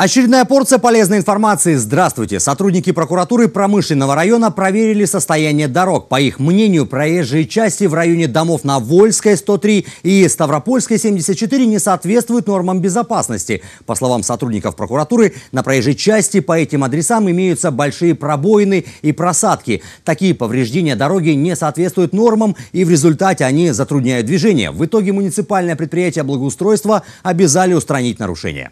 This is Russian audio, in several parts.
Очередная порция полезной информации. Здравствуйте. Сотрудники прокуратуры промышленного района проверили состояние дорог. По их мнению, проезжие части в районе домов на Вольской 103 и Ставропольской 74 не соответствуют нормам безопасности. По словам сотрудников прокуратуры, на проезжей части по этим адресам имеются большие пробоины и просадки. Такие повреждения дороги не соответствуют нормам и в результате они затрудняют движение. В итоге муниципальное предприятие благоустройства обязали устранить нарушения.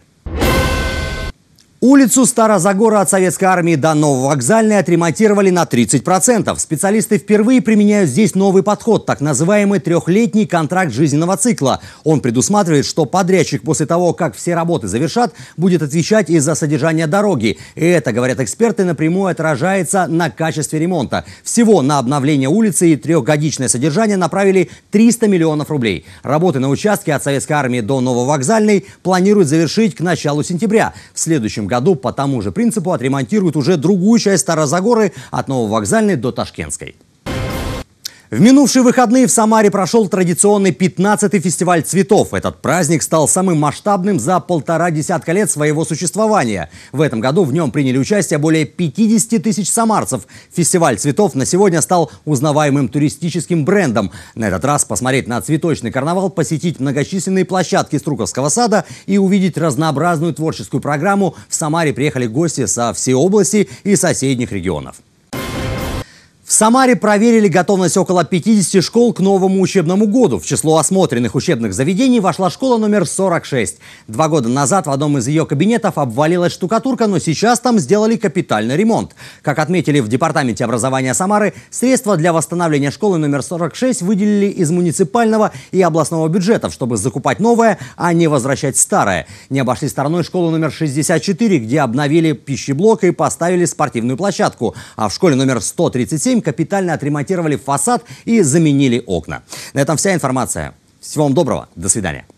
Улицу Старозагора от Советской армии до Нового вокзальной отремонтировали на 30%. Специалисты впервые применяют здесь новый подход, так называемый трехлетний контракт жизненного цикла. Он предусматривает, что подрядчик после того, как все работы завершат, будет отвечать и за содержание дороги. И это, говорят эксперты, напрямую отражается на качестве ремонта. Всего на обновление улицы и трехгодичное содержание направили 300 миллионов рублей. Работы на участке от Советской армии до Нового вокзальной планируют завершить к началу сентября. В следующем году по тому же принципу отремонтируют уже другую часть Старозагоры от Нововокзальной до Ташкентской. В минувшие выходные в Самаре прошел традиционный 15-й фестиваль цветов. Этот праздник стал самым масштабным за полтора десятка лет своего существования. В этом году в нем приняли участие более 50 тысяч самарцев. Фестиваль цветов на сегодня стал узнаваемым туристическим брендом. На этот раз посмотреть на цветочный карнавал, посетить многочисленные площадки Струковского сада и увидеть разнообразную творческую программу в Самаре приехали гости со всей области и соседних регионов. В Самаре проверили готовность около 50 школ к новому учебному году. В число осмотренных учебных заведений вошла школа номер 46. Два года назад в одном из ее кабинетов обвалилась штукатурка, но сейчас там сделали капитальный ремонт. Как отметили в Департаменте образования Самары, средства для восстановления школы номер 46 выделили из муниципального и областного бюджетов, чтобы закупать новое, а не возвращать старое. Не обошли стороной школу номер 64, где обновили пищеблок и поставили спортивную площадку. А в школе номер 137 7 капитально отремонтировали фасад и заменили окна. На этом вся информация. Всего вам доброго. До свидания.